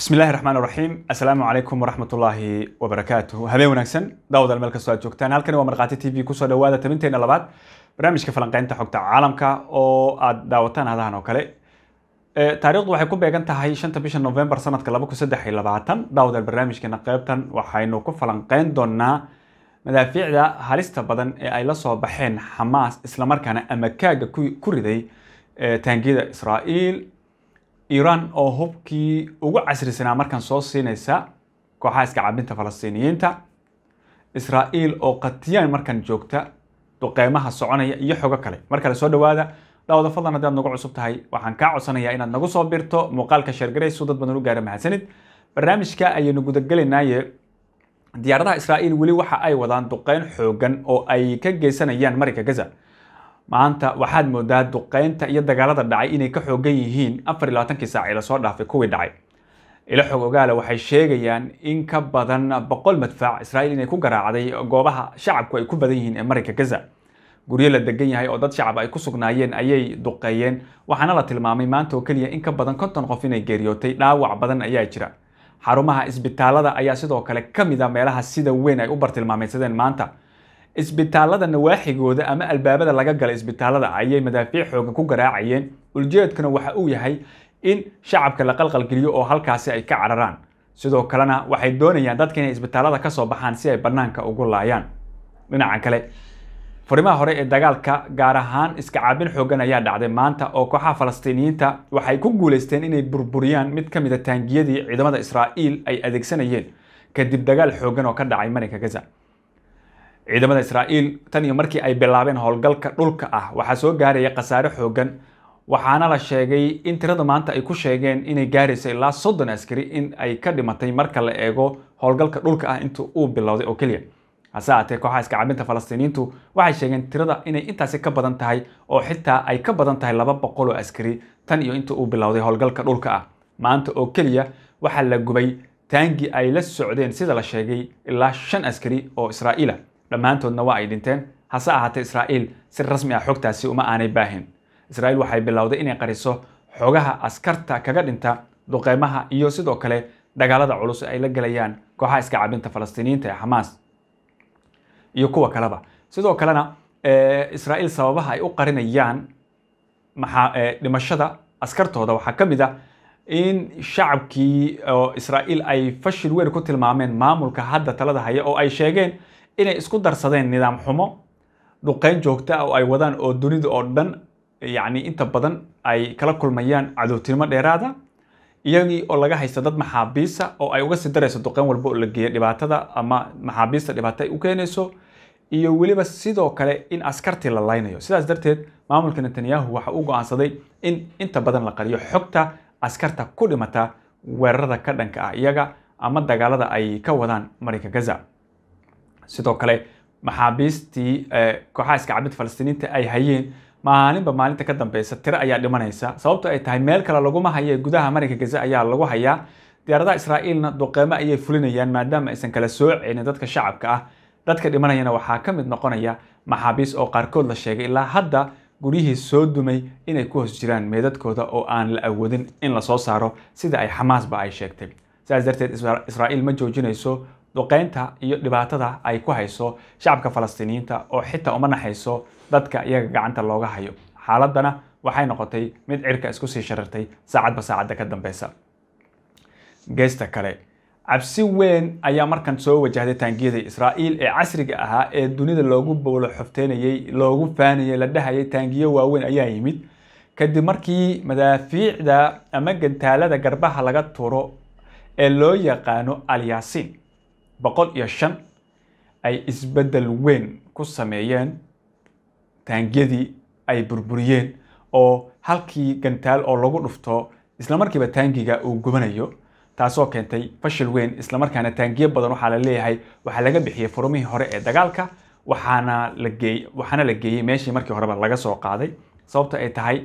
bismillahi raxmaan raxiim assalaamu calaykum waraxmat ullaahi wabarakaatuh habeen wanaagsan daawadaal meel kastoo aad joogtaan halkani waa markhaati t v kusoo dhawaada tabinteena labaad barnaamijka falanqeynta xogta caalamka oo aad daawataan hadahan oo kale eh, taariikhdu waxay ku beegan tahay shanta bisha novembar sanadka laba kun saddex iyo labaatan daawadaal barnaamijkeena qeybtan waxaynu ku falanqeyn doonaa madaafiicda halista badan ee ay la soo baxeen xamaas islamarkaana amakaaga ku riday eh, taangiyada israa'iil iiraan oo hubkii ugu casrisanaa markan soo siinaysa kooxaha iska cabinta falastiiniyiinta israa'iil oo khatiyaan markan joogta duqeymaha soconaya iyo xogo kale mar kale soo dhawaada daawada fadlan haddaad nagu cusub tahay waxaan kaa codsanayaa inaad nagu soo birto muuqaalka sheergaraysu dad badan u gaara mahadsanid barnaamijka ayaynu gudagelinaaye diyaaradaha israa'iil weli waxa ay wadaan duqeyn xooggan oo ay ka geysanayaan marinka gaza maanta waxaad moodaa duqeynta iyo dagaalada dhacay inay ka xoogan yihiin afar iyo labaatankii saac ee lasoo dhaafay kuwii dhacay ilo xog ogaale waxay sheegayaan in ka badan boqol madfaac israa'iil inay ku garaacday goobaha shacabku ay ku badan yihiin ee marinka gaza guryo la degan yahay oo dad shacab ay ku sugnaayeen ayay duqeeyeen waxaana la tilmaamay maanta oo keliya in ka badan konton qof inay geeriyootay dhaawac badan ayaa jira xarumaha isbitaalada ayaa sidoo kale ka mid a ah meelaha sida weyn ay u bartilmaameysadeen maanta isbitaalada nawaaxigooda ama albaabada laga galay isbitaalada ayay madaafiic xoogan ku garaacayeen uljeedkana waxa uu yahay in shacabka la qalqalgeliyo oo halkaasi ay ka cararaan sidoo kalena waxay doonayaan dadka inay isbitaalada ka soo baxaan si ay bannaanka ugu laayaan dhinaca kale furimaha hore ee dagaalka gaar ahaan iskacaabin xoogan ayaa dhacday maanta oo kooxaha falastiiniyiinta waxay ku guulaysteen inay burburiyaan mid ka mida ah taangiyadii ciidamada israa'iil ay adeegsanayeen kadib dagaal xoogan oo ka dhacay marinka gaza ciidamada israa'iil tan iyo markii ay bilaabeen howlgalka dhulka ah waxaa soo gaaraya khasaare xooggan waxaana la sheegay in tirada maanta ay ku sheegeen inay gaarayso ilaa soddon askari in ay ka dhimatay marka la eego howlgalka dhulka ah inta uu bilowday oo keliya hase aatee kooxaha iska cabinta falastiiniyiintu waxay sheegeen tirada inay intaasi ka badan tahay oo xitaa ay ka badan tahay laba boqol oo askari tan iyo inta uu bilowday howlgalka dhulka ah maanta oo keliya waxaa la gubay taangi ay la socdeen sida la sheegay ilaa shan askari oo israa'iil ah dhammaantoodna waa ay dhinteen hase ahaatee israa'iil si rasmi ah xogtaasi uma aanay baahin israa'iil waxay bilowday inay qariso xogaha askarta kaga dhinta duqeymaha iyo sidoo kale dagaalada culus ay la gelayaan kooxaha iska cabinta falastiiniyiinta ee xamaas iyo kuwa kaleba sidoo kalena eh, israa'iil sababaha ay u qarinayaan maxaa eh, dhimashada askartooda waxaa ka mid a ah in shacabkii eh, oo israa'iil ay fashil weyn ku tilmaameen maamulka hadda talada haya oo ay sheegeen inay isku darsadeen nidaam xumo dhuqeyn joogta ah oo ay wadaan oo dunida oo dhan yacni inta badan ay kala kulmayaan cadowtinimo dheeraada iyagii oo laga haysta dad maxaabiisa oo ay uga sii darayso duqeyn walba oo la geeya dhibaatada ama maxaabiista dhibaato ay u keenayso iyo weliba sidoo kale in askartii la laynayo sidaas darteed maamulka netanyahu waxa uu go'aansaday in inta badan la qariyo xogta askarta ku dhimata weerarada ka dhanka ah iyaga ama dagaalada ay ka wadaan marinka gaza sidoo kale maxaabiistii eh, kooxaha iskacabinta falastiiniinta ay hayeen maalinba maalinta ka dambeysa tiro ayaa dhimanaysa sababto ay tahay meel kale laguma haye gudaha marinka gaza ayaa lagu hayaa diyaaradaha israa'iilna duqeymo ayay fulinayaan maadaama aysan kala sooceynin dadka shacabka ah dadka dhimanayana waxaa ka mid noqonaya maxaabiis oo qaarkood la sheegay ilaa hadda guryihii soo dumay inay ku hoos jiraan meedadkooda oo aan la awoodin in lasoo saaro sida ay xamaasba ay sheegtay sidaas darteed israa'iil ma joojinayso duqeynta iyo dhibaatada ay ku hayso shacabka falastiiniyiinta oo xitaa uma naxayso dadka iyaga gacanta looga hayo xaaladdana waxay noqotay mid cirka isku sii sharirtay saacadba saacadda ka dambeysa geesta kale cabsi weyn ayaa markan soo wajahday taangiyada israa'iil ee casriga ahaa ee dunida loogu bowlo xofteynayey loogu faanayay la dhahayay taangiyo waaweyn ayaa yimid kadib markii madaafiicda ama gantaalada garbaha laga turo ee loo yaqaano alyaasiin boqol iyo shan ay isbeddel weyn ku sameeyeen taangiyadii ay burburiyeen oo halkii gantaal oo lagu dhufto islamarkiiba taangiga uu gubanayo taasoo keentay fashil weyn islamarkaana taangiyo badan waxaa la leeyahay waxaa laga bixiyey furumihii hore ee dagaalka waxaana la geey waxaana la geeyey meeshii markii horeba laga soo qaaday sababta ay tahay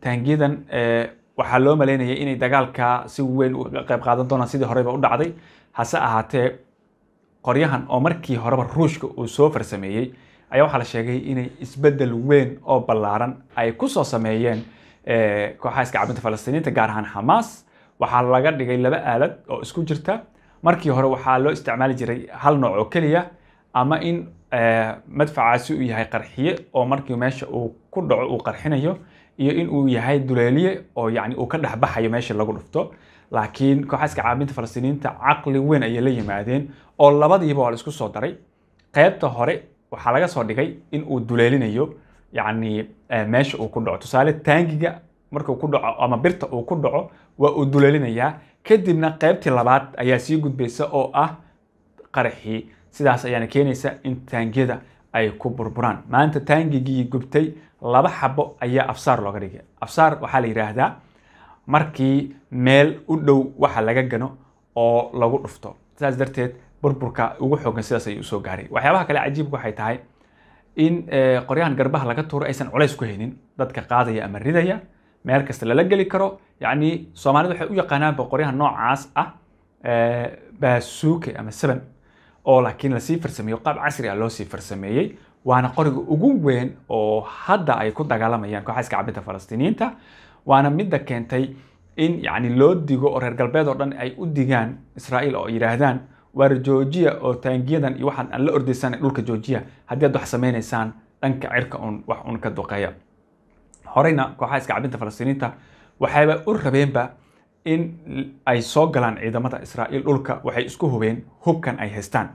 taangiyadan eh, waxaa loo maleynayay inay dagaalka si weyn u qayb qaadan doonaan sidii horeyba u dhacday hase ahaatee qoryahan oo markii horeba ruushka uu soo farsameeyey ayaa waxaa la sheegay inay isbeddel weyn oo ballaaran ay ku soo sameeyeen eh, kooxaha iskacabinta falastiiniinta gaar ahaan xamaas waxaa laga dhigay laba aalad oo isku jirta markii hore waxaa loo isticmaali jiray hal nooc oo keliya ama in eh, madfacaasi uu yahay qarxiye oo markii meesha uu ku dhaco uu qarxinayo iyo in uu yahay duleeliye oo yacni uu ka dhexbaxayo meesha lagu dhufto laakiin kooxaa caabinta falastiiniinta caqli weyn ayay la yimaadeen oo labadiiba waa la isku soo daray qaybta hore waxaa laga soo dhigay in uu duleelinayo yani eh, meesha uu ku dhaco tusaale taangiga markuu ku dhaco ama birta uu ku dhaco waa uu duleelinayaa kadibna qaybtii labaad ayaa sii gudbaysa oo ah qaraxii sidaas ayaana keenaysa in taangiyada ay ku burburaan maanta taangigii gubtay laba xabo ayaa afsaar looga dhigay afsaar waxaa la yidhaahdaa markii meel u dhow waxa laga gano oo lagu dhufto sidaas darteed burburka ugu xoogan sidaas ayuu usoo gaaray waxyaabaha kale cajiibka waxay tahay in eh, qoryahan garbaha laga tuuro aysan culays ku haynin dadka qaadaya ama ridaya meel kasta lala geli karo yacni soomaalida waxay u yaqaanaanba qoryaha noocaas ah eh, baasuuke ama seban oo laakiin lasii farsameeyo qaab casri ah loosii farsameeyey waana qoriga ugu weyn oo hadda ay ku dagaalamayaan kooxa cabinta cabbinta falastiiniyiinta waana midda keentay in yacni loo digo oo reer galbeed oo dhan ay u digaan israa'iil oo yidhaahdaan waar joojiya oo taangiyadan iyo waxaan aan la ordaysan dhulka joojiya haddii aad wax samaynaysaan dhanka cirka un wax un ka duqeeya horeyna kooxaha iskacabinta falastiiniinta waxayba u rabeenba in ay soo galaan ciidamada israa'iil dhulka waxay isku hubeen hubkan ay haystaan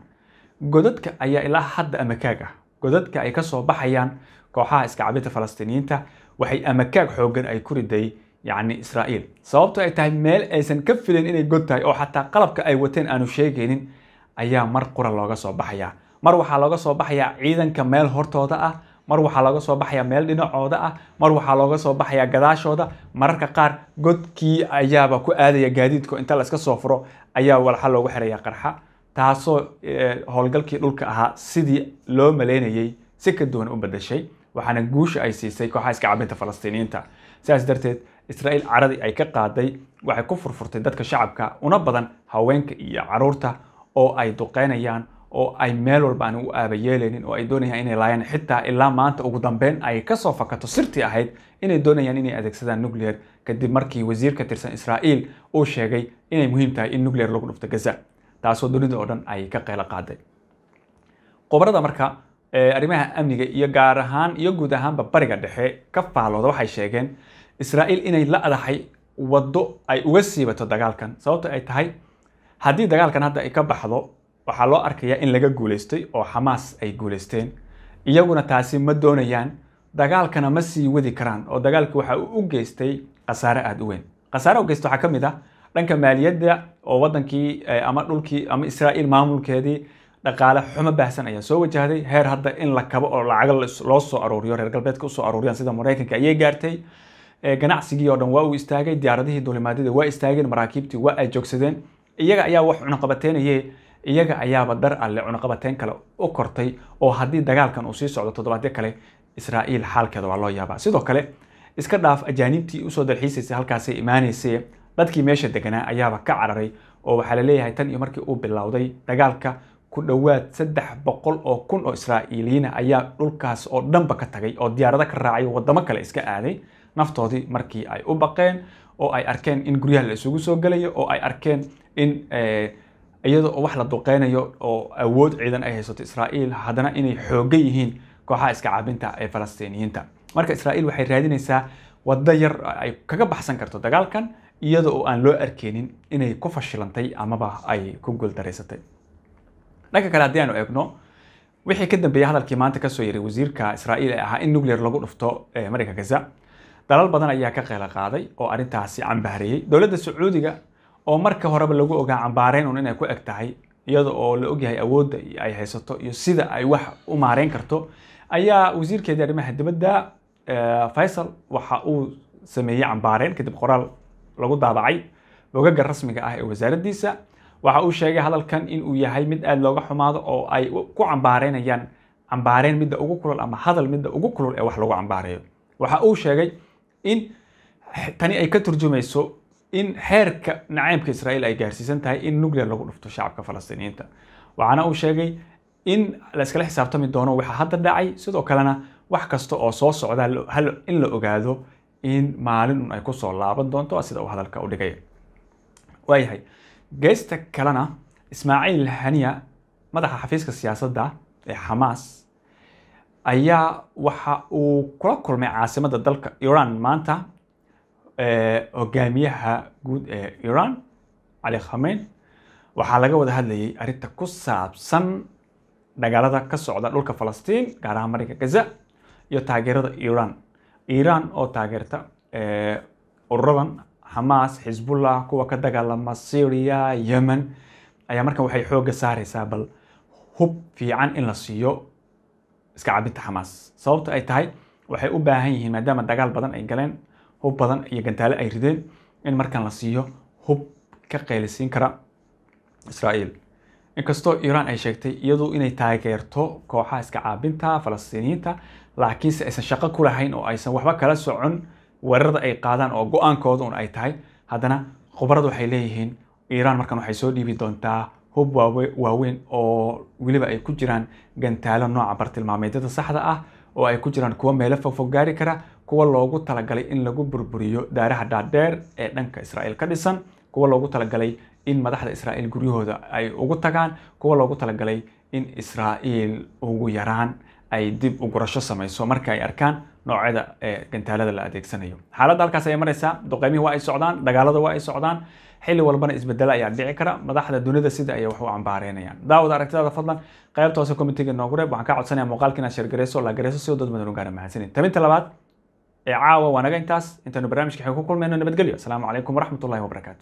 godadka ayaa ilaa hadda amakaag ah godadka ay ka soo baxayaan kooxaha iskacabinta falastiiniyiinta waxay amakaag xooggan ay ku riday yacni israa'iil sababto ay tahay meel aysan ka filayn inay god tahay oo xataa qalabka ay wateen aanu sheegaynin ayaa mar qura looga soo baxayaa mar waxaa looga soo baxayaa ciidanka meel hortooda ah mar waxaa looga soo baxayaa meel dhinacooda ah mar waxaa looga soo baxayaa gadaashooda mararka qaar godkii ayaaba ku aadaya gaadiidko inta la soo furo ayaa walxa loogu xiraya qarxa taasoo e, howlgalkii dhulka ahaa sidii loo malaynayey si ka duwan u bedashay waxaana guusha ay siisay kooxaha iska cabinta falastiiniyiinta sidaas darteed israa'iil caradii ay ka qaaday waxay ku furfurtay dadka shacabka una badan haweenka iyo caruurta oo ay duqeynayaan oo ay meel walba aan u aabayeelaynin oo ay doonayaan inay laayaan xitaa ilaa maanta ugu dambeyn ay kasoo fakato sirtii ahayd inay doonayaan inay adeegsadaan nuclear kadib markii wasiir ka tirsan israa'iil uu sheegay inay muhiim tahay in nuclear lagu dhufto gaza taasoo dunida oo dhan ay ka qeylo qaaday qobarada marka arrimaha amniga iyo gaar ahaan iyo guud ahaanba bariga dhexe ka faallooda waxay sheegeen israa'iil inay la adahay waddo ay uga siibato dagaalkan sababto ay tahay haddii dagaalkan hadda ay ka baxdo waxaa loo arkayaa in laga guulaystay oo xamaas ay guulaysteen iyaguna taasi ma doonayaan dagaalkana ma sii wadi karaan oo dagaalki waxa uu u geystay khasaare aada u weyn khasaare u geysta waxaa ka mid ah dhanka maaliyadda oo wadankii eh, ama dhulkii ama israa'iil maamulkeedii dhaqaale xumo baahsan ayaa soo wajahday heer hadda in la kabo oo lacaga loo soo aruuriyo reer galbeedka usoo aruuriyaan sida maraykanka ayay gaartay eh, ganacsigii oo dhan waa uu istaagay diyaaradihii duulimaadyada waa istaageen maraakiibtii waa ay joogsadeen iyaga ayaa wax cunaqabateynaye iyaga ayaaba dar alle cunaqabateyn kale u kortay oo haddii dagaalkan uu sii socdo toddobaadyo kale israa'iil xaalkeeda waa loo yaabaa sidoo kale iska dhaaf ajaaniibtii usoo dalxiisaysay halkaasay imaanaysay dadkii meesha deganaa ayaaba ka cararay oo waxaa la leeyahay tan iyo markii uu bilowday dagaalka ku dhowaad saddex boqol oo kun oo israa'iiliyiina ayaa dhulkaas oo dhanba ka tagay oo diyaarado ka raacay waddamo kale iska aaday naftoodii markii ay u baqeen oo ay arkeen in guryaha la isugu soo gelayo oo ay arkeen in eh, iyada oo wax la duqeynayo oo awood ciidan ay haysato israa'iil haddana inay xooga yihiin kooxaha iska caabinta ee falastiiniyiinta marka israa'iil waxay raadinaysaa waddo yar ay kaga baxsan karto dagaalkan iyada oo aan loo arkeenin inay ku fashilantay amaba ay ku guuldareysatay dhanka kale haddii aanu eegno wixii ka dambeeyey hadalkii maanta kasoo yaray wasiirka israa'iil ee ahaa in nuclear lagu dhufto marayka gaza dalal badan ayaa ka qayla qaaday oo arrintaasi cambaareeyey dowladda sacuudiga oo marka horeba lagu ogaa cambaareyn un inay ku eg tahay iyada oo la ogyahay awoodda ay haysato iyo sida ay wax u maareyn karto ayaa wasiirkeedii arrimaha dibadda faysal waxa uu sameeyey cambaareyn kadib qoraal lagu daabacay bogagga rasmiga ah ee wasaaraddiisa waxa uu sheegay hadalkan in uu yahay mid aad looga xumaado oo ay ku cambaareynayaan cambaareyn midda ugu kulul ama hadal midda ugu kulul ee wax lagu cambaareeyo waxa uu sheegay in tani ay ka turjumayso in xeerka nacaybka israa'iil ay gaarsiisan tahay in nuclear lagu dhufto shacabka falastiiniyiinta waxaana uu sheegay in la iskala xisaabtami doono waxa hadda dhacay sidoo kalena wax kasta oo soo socda in la ogaado in maalin un ay kusoo laaban doonto sida uu hadalka u dhigay waayahay geesta kalena ismaaciil haniya madaxa xafiiska siyaasadda ee xamaas ayaa waxa uu kula kulmay caasimada dalka iran maanta eh, hogaamiyaha guud ee iran cali khamein waxaa laga wada hadlayay arrinta ku saabsan dhagaalada ka socda dhulka falastiin gaar ahaan marinka gaza iyo taageerada iran iiraan oo taageerta eh, ururadan xamaas xisbullah kuwa ka dagaalama syria yemen ayaa markan waxay xooga saaraysaa bal hub fiican in la siiyo iska cabinta xamaas sababta ay tahay waxay u baahan yihiin maadaama dagaal badan ay galeen hub badan iyo gantaale ay rideen in markan la siiyo hub ka qaylisiin kara israa'iil inkastoo iiraan ay sheegtay iyadu inay taageerto kooxaha iska caabinta falastiiniyiinta laakiinse aysan shaqo ku lahayn oo aysan waxba kala socon weerarada ay qaadaan oo go-aankooda un ay tahay haddana khubarad waxay leeyihiin iiraan markan waxay soo dhiibi doontaa hub waaweyn oo weliba ay ku jiraan gantaalo nooca bartilmaameedyada saxda ah oo ay ku jiraan kuwo meelo fogfog gaari kara kuwa loogu talagalay in lagu burburiyo daaraha dhaadheer ee dhanka israa'iil ka dhisan kuwa loogu talagalay in madaxda israa'iil guryahooda ay ugu tagaan kuwa loogu talagalay in israa'iil ugu yaraan ay dib u gurasho samayso marka ay arkaan noocyada gantaalada la adeegsanayo xaaladda halkaas ayay maraysaa duqeymihii waa ay socdaan dagaalada waa ay socdaan xilli walbana isbedelo ayaa dhici kara madaxda dunida sida ayay wax u ambaaraynayaan daawad aragtidaada fadlan qaybta hoose komitiga noogu reeb waxaan ka codsanayaa muuqaalka inaad sheergareyso la gareyso si dad badan u mahadsanin tabinta labaad ee caawa waa naga intaas intaanu barnaamijka xig ku kulmayno nabadgelyo asalaamu calaykum waraxmatullahi wabarakaatu